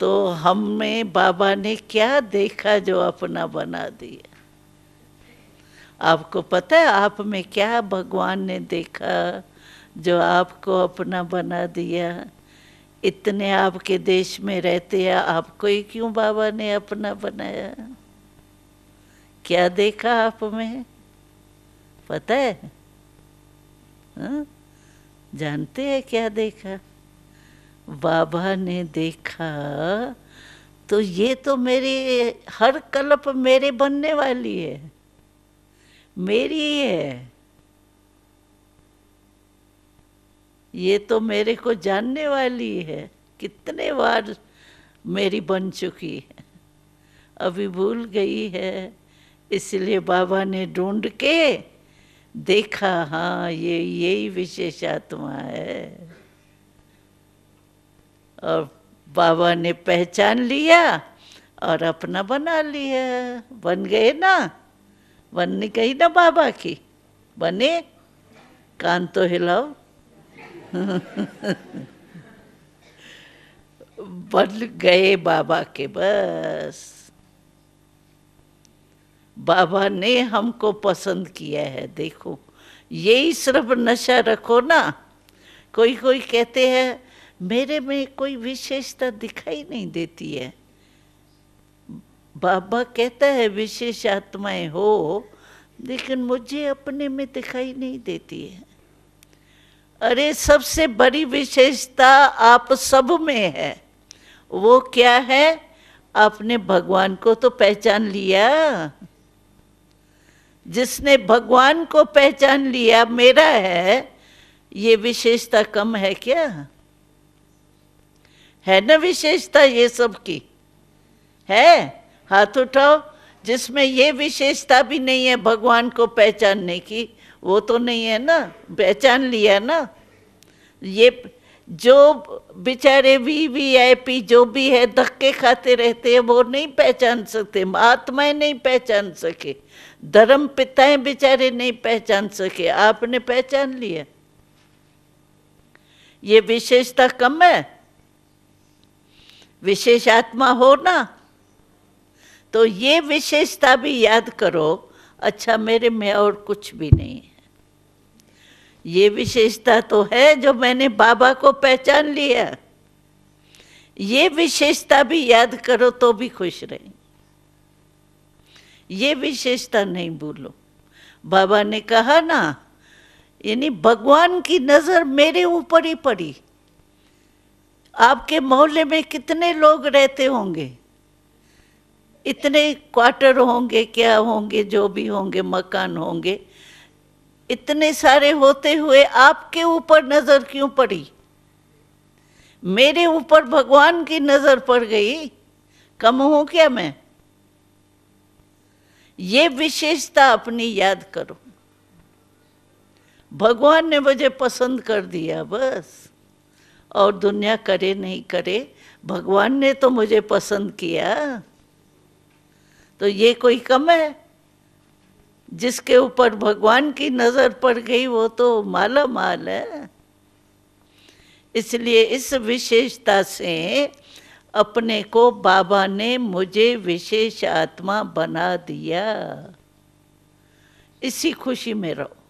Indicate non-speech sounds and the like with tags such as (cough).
तो हम में बाबा ने क्या देखा जो अपना बना दिया आपको पता है आप में क्या भगवान ने देखा जो आपको अपना बना दिया इतने आपके देश में रहते हैं आपको ही क्यों बाबा ने अपना बनाया क्या देखा आप में पता है हा? जानते हैं क्या देखा बाबा ने देखा तो ये तो मेरी हर कल्प मेरे बनने वाली है मेरी है ये तो मेरे को जानने वाली है कितने बार मेरी बन चुकी है अभी भूल गई है इसलिए बाबा ने ढूंढ के देखा हाँ ये यही विशेष आत्मा है और बाबा ने पहचान लिया और अपना बना लिया बन गए ना बननी कही ना बाबा की बने कान तो हिलाओ (laughs) बन गए बाबा के बस बाबा ने हमको पसंद किया है देखो यही सिर्फ नशा रखो ना कोई कोई कहते हैं मेरे में कोई विशेषता दिखाई नहीं देती है बाबा कहता है विशेष आत्माएं हो लेकिन मुझे अपने में दिखाई नहीं देती है अरे सबसे बड़ी विशेषता आप सब में है वो क्या है आपने भगवान को तो पहचान लिया जिसने भगवान को पहचान लिया मेरा है ये विशेषता कम है क्या है ना विशेषता ये सब की है हाथ उठाओ जिसमें ये विशेषता भी नहीं है भगवान को पहचानने की वो तो नहीं है ना पहचान लिया ना ये जो बेचारे वी वी आई पी जो भी है धक्के खाते रहते हैं वो नहीं पहचान सकते आत्माएं नहीं पहचान सके धर्म पिताएं बेचारे नहीं पहचान सके आपने पहचान लिया ये विशेषता कम है विशेष आत्मा हो ना तो ये विशेषता भी याद करो अच्छा मेरे में और कुछ भी नहीं है ये विशेषता तो है जो मैंने बाबा को पहचान लिया ये विशेषता भी याद करो तो भी खुश रहें ये विशेषता नहीं भूलो बाबा ने कहा ना यानी भगवान की नज़र मेरे ऊपर ही पड़ी आपके मोहल्ले में कितने लोग रहते होंगे इतने क्वार्टर होंगे क्या होंगे जो भी होंगे मकान होंगे इतने सारे होते हुए आपके ऊपर नज़र क्यों पड़ी मेरे ऊपर भगवान की नज़र पड़ गई कम हूं क्या मैं ये विशेषता अपनी याद करो भगवान ने मुझे पसंद कर दिया बस और दुनिया करे नहीं करे भगवान ने तो मुझे पसंद किया तो ये कोई कम है जिसके ऊपर भगवान की नज़र पड़ गई वो तो माला माल है इसलिए इस विशेषता से अपने को बाबा ने मुझे विशेष आत्मा बना दिया इसी खुशी में रहो